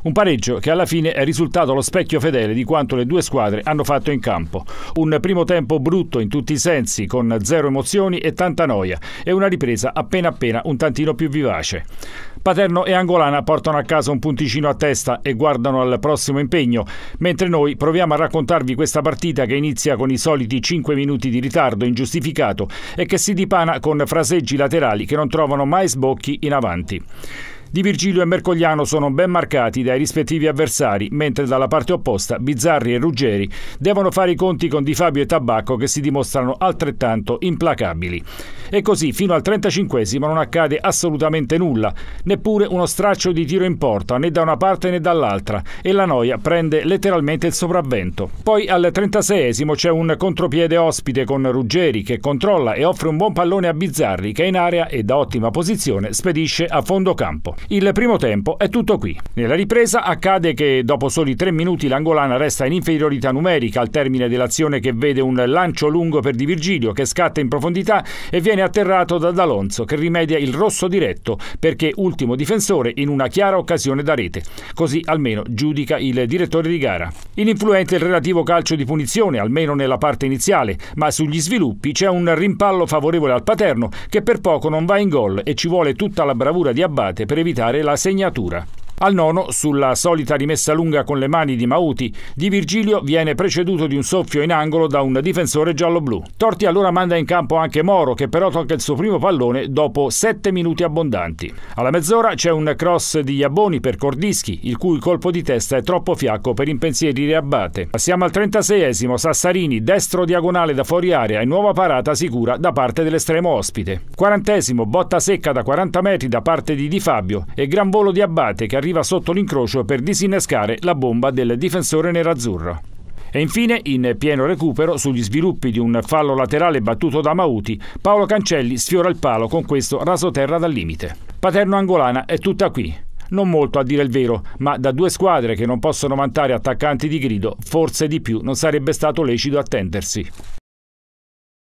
Un pareggio che alla fine è risultato lo specchio fedele di quanto le due squadre hanno fatto in campo. Un primo tempo brutto in tutti i sensi, con zero emozioni e tanta noia, e una ripresa appena appena un tantino più vivace. Paterno e Angolana portano a casa un punticino a testa e guardano al prossimo impegno, mentre noi proviamo a raccontarvi questa partita che inizia con i soliti 5 minuti di ritardo ingiustificato e che si dipana con fraseggi laterali che non trovano mai sbocchi in avanti. Di Virgilio e Mercogliano sono ben marcati dai rispettivi avversari, mentre dalla parte opposta Bizzarri e Ruggeri devono fare i conti con Di Fabio e Tabacco che si dimostrano altrettanto implacabili. E così fino al 35 non accade assolutamente nulla, neppure uno straccio di tiro in porta né da una parte né dall'altra e la noia prende letteralmente il sopravvento. Poi al 36 c'è un contropiede ospite con Ruggeri che controlla e offre un buon pallone a Bizzarri che in area e da ottima posizione spedisce a fondo campo. Il primo tempo è tutto qui. Nella ripresa accade che dopo soli tre minuti l'angolana resta in inferiorità numerica al termine dell'azione che vede un lancio lungo per Di Virgilio che scatta in profondità e viene atterrato da D'Alonso che rimedia il rosso diretto perché ultimo difensore in una chiara occasione da rete. Così almeno giudica il direttore di gara. Ininfluente il relativo calcio di punizione, almeno nella parte iniziale, ma sugli sviluppi c'è un rimpallo favorevole al Paterno che per poco non va in gol e ci vuole tutta la bravura di Abbate per evitare evitare la segnatura. Al nono, sulla solita rimessa lunga con le mani di Mauti, Di Virgilio viene preceduto di un soffio in angolo da un difensore giallo-blu. Torti allora manda in campo anche Moro, che però tocca il suo primo pallone dopo 7 minuti abbondanti. Alla mezz'ora c'è un cross di Iaboni per Cordischi, il cui colpo di testa è troppo fiacco per impensierire Abbate. Passiamo al 36esimo, Sassarini, destro diagonale da fuori area e nuova parata sicura da parte dell'estremo ospite. Quarantesimo, botta secca da 40 metri da parte di Di Fabio e gran volo di Abbate che arriva arriva sotto l'incrocio per disinnescare la bomba del difensore nerazzurro. E infine, in pieno recupero, sugli sviluppi di un fallo laterale battuto da Mauti, Paolo Cancelli sfiora il palo con questo raso terra dal limite. Paterno Angolana è tutta qui. Non molto a dire il vero, ma da due squadre che non possono vantare attaccanti di grido, forse di più non sarebbe stato lecito attendersi.